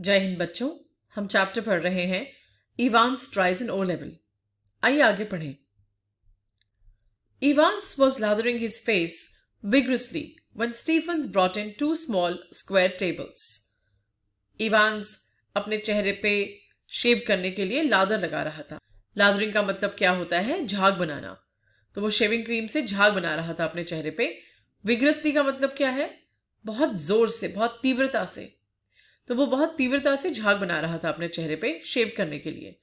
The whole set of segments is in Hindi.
जय हिंद बच्चों हम चैप्टर पढ़ रहे हैं Evans tries in O level आइए आगे पढ़े Evans was lathering his face vigorously when Stephen brought in two small square tables Evans अपने चेहरे पे शेव करने के लिए लादर लगा रहा था लादरिंग का मतलब क्या होता है झाग बनाना तो वो शेविंग क्रीम से झाग बना रहा था अपने चेहरे पे विग्रसली का मतलब क्या है बहुत जोर से बहुत तीव्रता से तो वो बहुत तीव्रता से झाग बना रहा था अपने चेहरे पे शेव करने के लिए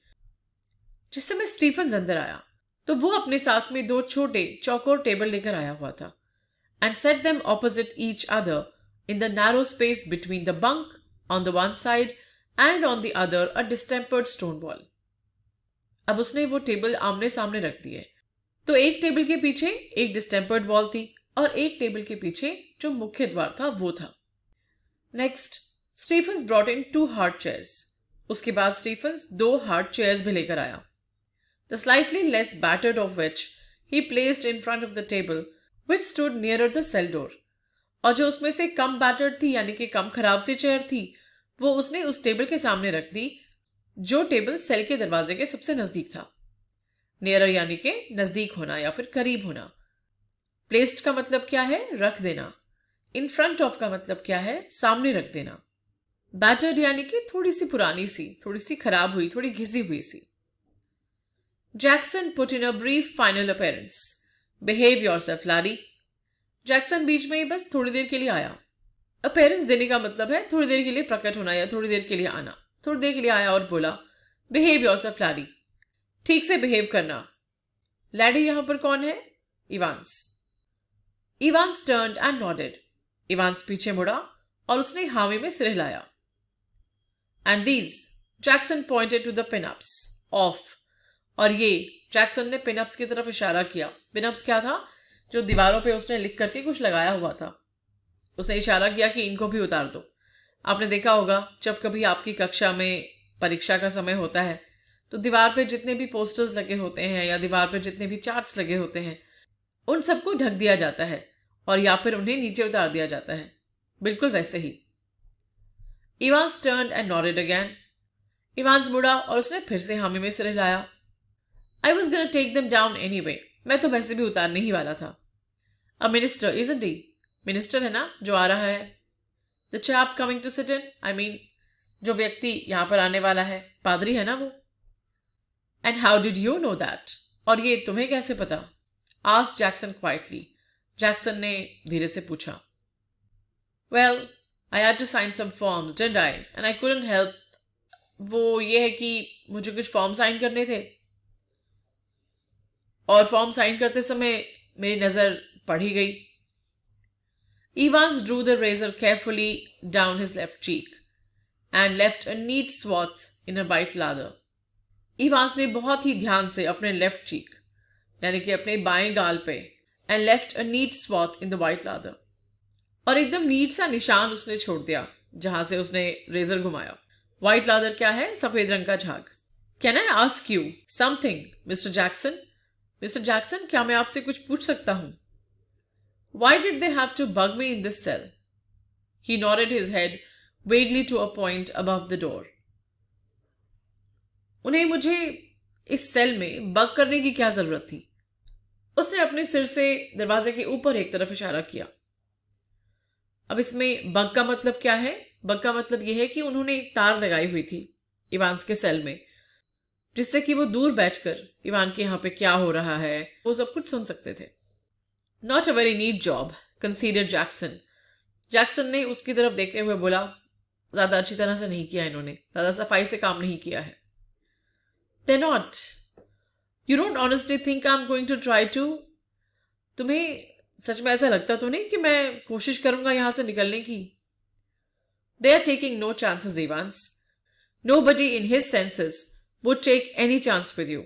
जिस समय स्टीफन अंदर आया तो वो अपने साथ में दो छोटे चौकोर टेबल लेकर आया हुआ था and set them opposite each other in the narrow space between the bunk on the one side and on the other a distempered stone wall. अब उसने वो टेबल आमने सामने रख दिए तो एक टेबल के पीछे एक डिस्टेम्पर्ड वॉल थी और एक टेबल के पीछे जो मुख्य द्वार था वो था next Stephens brought in two hard chairs उसके बाद स्टीफन्स दो हार्ड चेयर्स भी लेकर आया the slightly less battered of which he placed in front of the table which stood near the cell door और जो उसमें से कम बैटर्ड थी यानी कि कम खराब सी चेयर थी वो उसने उस टेबल के सामने रख दी जो टेबल सेल के दरवाजे के सबसे नजदीक था नियर यानी के नजदीक होना या फिर करीब होना प्लेस्ड का मतलब क्या है रख देना इन फ्रंट ऑफ का मतलब क्या है सामने रख देना बैटर्ड यानी कि थोड़ी सी पुरानी सी थोड़ी सी खराब हुई थोड़ी घिसी हुई सी Jackson put in a brief final appearance behave yourself Larry Jackson बीच में ही बस थोड़ी देर के लिए आया अपेयरेंस देने का मतलब है थोड़ी देर के लिए प्रकट होना या थोड़ी देर के लिए आना थोड़ी देर के लिए आया और बोला बिहेव योर सेल्फ लारी ठीक से बिहेव करना लैडी यहां पर कौन है Evans Evans turn and nodded Evans पीछे मुड़ा और उसने हामी में सिर हिलाया and these Jackson pointed to the pinups of और ये जैक्सन ने पिनअप्स की तरफ इशारा किया पिनअप्स क्या था जो दीवारों पे उसने लिख करके कुछ लगाया हुआ था उसने इशारा किया कि इनको भी उतार दो आपने देखा होगा जब कभी आपकी कक्षा में परीक्षा का समय होता है तो दीवार पे जितने भी पोस्टर्स लगे होते हैं या दीवार पे जितने भी चार्ट्स लगे होते हैं उन सबको ढक दिया जाता है और या फिर उन्हें नीचे उतार दिया जाता है बिल्कुल वैसे ही Evans turn and nodded again Evans मुड़ा और उसने फिर से हामी में सिर हिलाया I was gonna take them down anyway मैं तो वैसे भी उतारने ही वाला था a minister is a the minister है ना जो आ रहा है the chap coming to sit in I mean जो व्यक्ति यहां पर आने वाला है पादरी है ना वो and how did you know that और ये तुम्हें कैसे पता आज जैक्सन क्वाइटली जैक्सन ने धीरे से पूछा well well, I had to sign some forms didn't I and I couldn't help वो ये है कि मुझे कुछ फॉर्म साइन करने थे और फॉर्म साइन करते समय मेरी नज़र पड़ी गई Evans drew the razor carefully down his left cheek and left a neat swath in a white lather Evans ने बहुत ही ध्यान से अपने लेफ्ट चीक यानी कि अपने बाएं गाल पे and left a neat swath in the white lather और एकदम नीट सा निशान उसने छोड़ दिया जहां से उसने रेजर घुमाया व्हाइट लादर क्या है सफेद रंग का झाग can I ask you something mister Jackson mister Jackson क्या मैं आपसे कुछ पूछ सकता हूं why did they have to bug me in this cell he nodded his head vaguely to a point above the door उन्हें मुझे इस सेल में बग करने की क्या जरूरत थी उसने अपने सिर से दरवाजे के ऊपर एक तरफ इशारा किया अब इसमें बग का मतलब क्या है बग का मतलब यह है कि उन्होंने एक तार लगाई हुई थी इवान्स के सेल में जिससे कि वो दूर बैठकर इवान के यहाँ पे क्या हो रहा है वो सब कुछ सुन सकते थे not a very neat job consider Jackson Jackson ने उसकी तरफ देखते हुए बोला ज़्यादा अच्छी तरह से नहीं किया इन्होंने ज़्यादा सफाई से काम नहीं किया है they not you don't honestly think I am going to try to तुम्हें सच में ऐसा लगता तो नहीं कि मैं कोशिश करूंगा यहां से निकलने की they are taking no chances Evans nobody in his senses would take any chance with you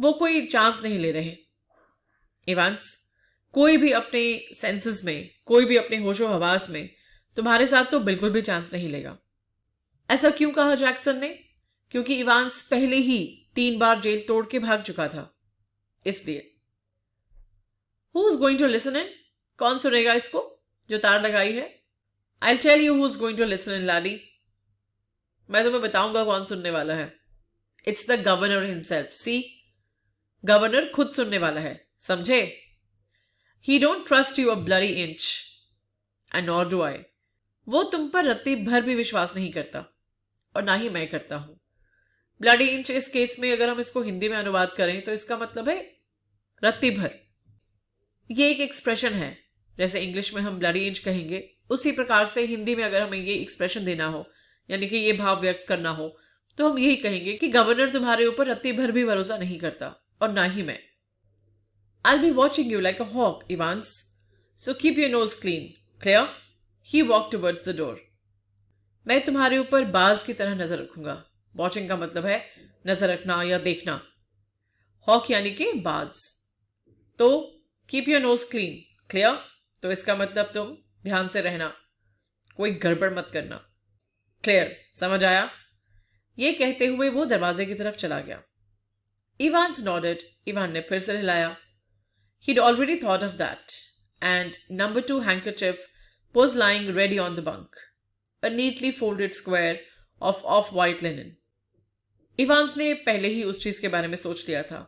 वो कोई चांस नहीं ले रहे इवांस कोई भी अपने सेंसेस में कोई भी अपने होशो हवास में तुम्हारे साथ तो बिल्कुल भी चांस नहीं लेगा ऐसा क्यों कहा जैक्सन ने क्योंकि इवांस पहले ही तीन बार जेल तोड़ के भाग चुका था इसलिए who is going to listen in कौन सुनेगा इसको जो तार लगाई है I tell you who is going to listen in laddie मैं तुम्हें बताऊंगा कौन सुनने वाला है it's the governor himself see governor खुद सुनने वाला है समझे he don't trust you a bloody inch and not do I वो तुम पर रत्ती भर भी विश्वास नहीं करता और ना ही मैं करता हूं ब्लडी इंच इस केस में अगर हम इसको हिंदी में अनुवाद करें तो इसका मतलब है रत्ती भर ये एक एक्सप्रेशन है जैसे इंग्लिश में हम ब्लडी इंच कहेंगे उसी प्रकार से हिंदी में अगर हमें ये एक्सप्रेशन देना हो यानी कि ये भाव व्यक्त करना हो तो हम यही कहेंगे कि गवर्नर तुम्हारे ऊपर रत्ती भर भी भरोसा नहीं करता और ना ही मैं I be watching you like a hawk Evans so keep your nose clean clear he walk toward the door मैं तुम्हारे ऊपर बाज की तरह नजर रखूंगा वॉचिंग का मतलब है नजर रखना या देखना हॉक यानी कि बाज तो keep your nose clean clear तो इसका मतलब तुम ध्यान से रहना कोई गड़बड़ मत करना क्लियर समझ आया ये कहते हुए वो दरवाजे की तरफ चला गया इवान नॉडेड इवान ने फिर से हिलाया he'd already thought of that and number two handkerchief was lying ready on the bunk a neatly folded square of off white linen. Evans ने पहले ही उस चीज के बारे में सोच लिया था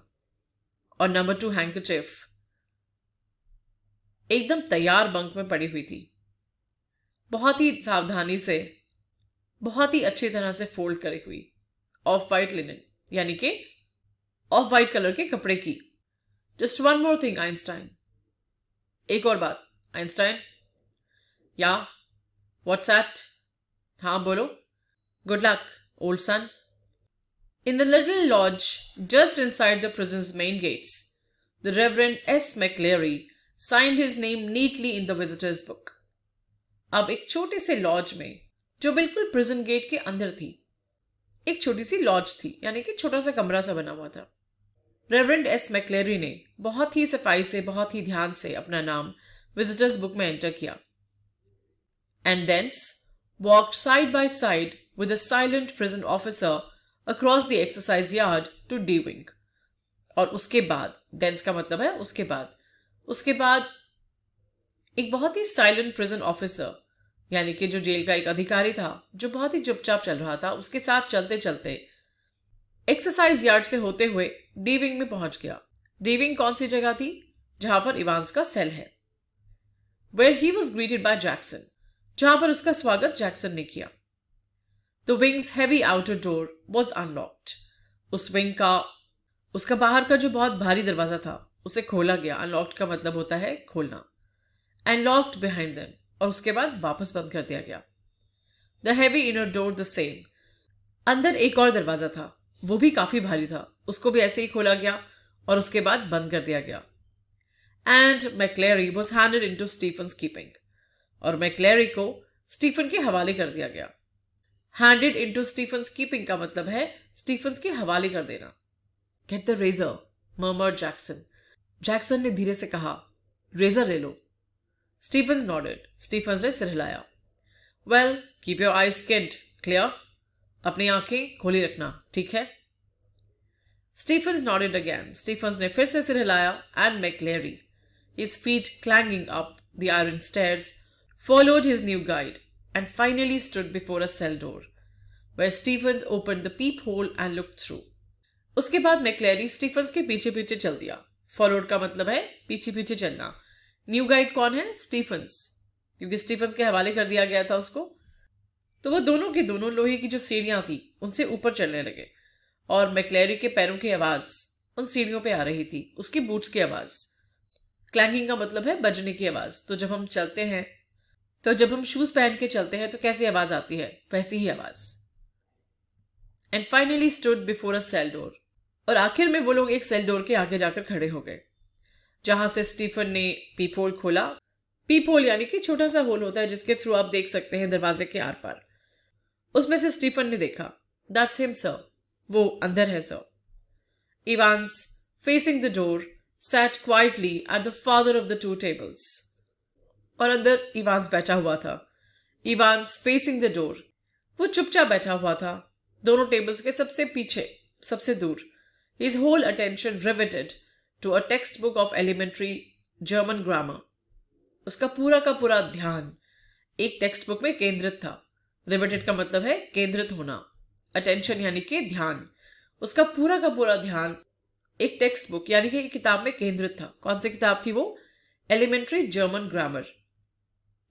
और नंबर टू हैंकरचिफ एकदम तैयार बंक में पड़ी हुई थी बहुत ही सावधानी से बहुत ही अच्छी तरह से फोल्ड करी हुई ऑफ वाइट लिनन यानी कि ऑफ वाइट कलर के कपड़े की just one more thing Einstein एक और बात आइंस्टाइन या व्हाट्सएट हाँ बोलो good luck old son the the lodge just inside the prison main gates the reverend S McCleary signed his name neatly in the visitors book अब एक छोटे से लॉज में जो बिल्कुल प्रिजन गेट के अंदर थी एक छोटी सी लॉज थी यानी कि छोटा सा कमरा सा बना हुआ था रेवरेंड एस मैकलेरी ने बहुत ही सफाई से बहुत ही ध्यान से अपना नाम विजिटर्स बुक में एंटर किया and then walk side by side with a silent prison officer across the exercise yard to D wing और उसके बाद देंस का मतलब है उसके बाद उसके बाद एक बहुत ही साइलेंट प्रिजन ऑफिसर यानी कि जो जेल का एक अधिकारी था जो बहुत ही चुपचाप चल रहा था उसके साथ चलते चलते एक्सरसाइज यार्ड से होते हुए डी विंग में पहुंच गया डीविंग कौन सी जगह थी जहां पर इवांस का सेल है where he was greeted by Jackson जहां पर उसका स्वागत जैक्सन ने किया the wing's heavy outer door was unlocked उस विंग का उसका बाहर का जो बहुत भारी दरवाजा था उसे खोला गया अनलॉक्ड का मतलब होता है खोलना एंड लॉक्ड बिहाइंड देम और उसके बाद वापस बंद कर दिया गया the heavy inner door the same अंदर एक और दरवाज़ा था वो भी काफ़ी भारी था उसको भी ऐसे ही खोला गया और उसके बाद बंद कर दिया गया and McCleary was handed into Stephen keeping और मैक्लेरी को स्टीफन के हवाले कर दिया गया handed into Stephen keeping का मतलब है स्टीफन के हवाले कर देना get the razor murmur Jackson Jackson ने धीरे से कहा रेजर ले लो स्टीफन नॉडेड स्टीफन ने सिर हिलाया well keep your eyes can't clear अपनी आंखें खोली रखना ठीक है स्टीफन नॉडेड अगेन स्टीफन ने फिर से सिर हिलाया and McCleary is feet clanging up the iron stairs followed his new guide and finally stood before a cell door where Stephen open the peep hole and look through उसके बाद मैक्लेरी स्टीफन के पीछे पीछे चल दिया फॉरवर्ड का मतलब है पीछे पीछे चलना न्यू गाइड कौन है स्टीफन्स क्योंकि स्टीफन्स के हवाले कर दिया गया था उसको तो वो दोनों के दोनों लोहे की जो सीढ़ियाँ थी उनसे ऊपर चलने लगे और मैकलैरी के पैरों की आवाज़ उन सीढ़ियों पे आ रही थी उसकी बूट्स की आवाज़ क्लैंकिंग का मतलब है बजने की आवाज़ तो जब हम चलते हैं तो जब हम शूज़ पहन के चलते हैं तो कैसी आवाज़ आती है वैसी ही आवाज़ and finally stood before a cell door और आखिर में वो लोग एक सेल डोर के आगे जाकर खड़े हो गए जहां से स्टीफन ने पीपोल खोला पीपोल यानी कि छोटा सा होल होता है जिसके थ्रू आप देख सकते हैं दरवाजे के आर पार उसमें से स्टीफन ने देखा दैट्स हिम सर वो अंदर है sir Evans facing the door set quietly at the farther of the two tables और अंदर इवांस बैठा हुआ था इवांस फेसिंग द डोर वो चुपचाप बैठा हुआ था दोनों टेबल्स के सबसे पीछे सबसे दूर his whole attention riveted to a textbook of elementary German grammar. उसका पूरा का पूरा ध्यान एक टेक्स्ट बुक में केंद्रित था रिवेटेड का मतलब है केंद्रित होना अटेंशन यानी कि ध्यान उसका पूरा का पूरा ध्यान एक टेक्स्ट बुक यानी कि किताब में केंद्रित था कौन सी किताब थी वो एलिमेंट्री जर्मन ग्रामर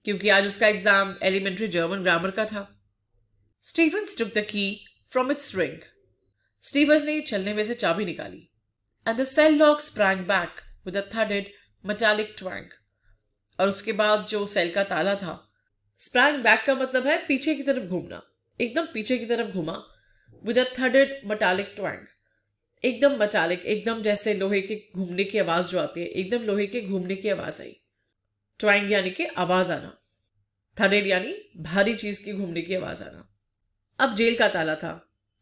क्योंकि आज उसका एग्जाम एलिमेंट्री जर्मन ग्रामर का था Stephen took the key from its ring स्टीवर्स ने चलने में से चाबी निकाली and the cell lock sprang back with a थर्डेड मेटालिक ट्वैंग और उसके बाद जो सेल का ताला था स्प्रैंग बैक का मतलब है पीछे की तरफ घूमना एकदम पीछे की तरफ घूमा विद अ थर्डेड मेटालिक ट्वैंग एकदम मटालिक एकदम जैसे लोहे के घूमने की आवाज जो आती है एकदम लोहे के घूमने की आवाज आई ट्वैंग यानी कि आवाज आना थर्डेड यानी भारी चीज की घूमने की आवाज आना अब जेल का ताला था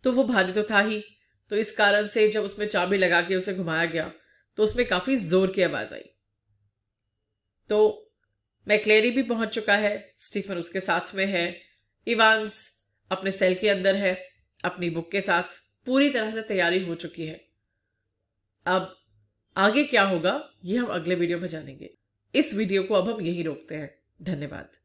तो वो भारी तो था ही तो इस कारण से जब उसमें चाबी लगा के उसे घुमाया गया तो उसमें काफ़ी ज़ोर की आवाज़ आई तो मैक्लेरी भी पहुंच चुका है स्टीफन उसके साथ में है इवांस अपने सेल के अंदर है अपनी बुक के साथ पूरी तरह से तैयारी हो चुकी है अब आगे क्या होगा ये हम अगले वीडियो में जानेंगे इस वीडियो को अब हम यही रोकते हैं धन्यवाद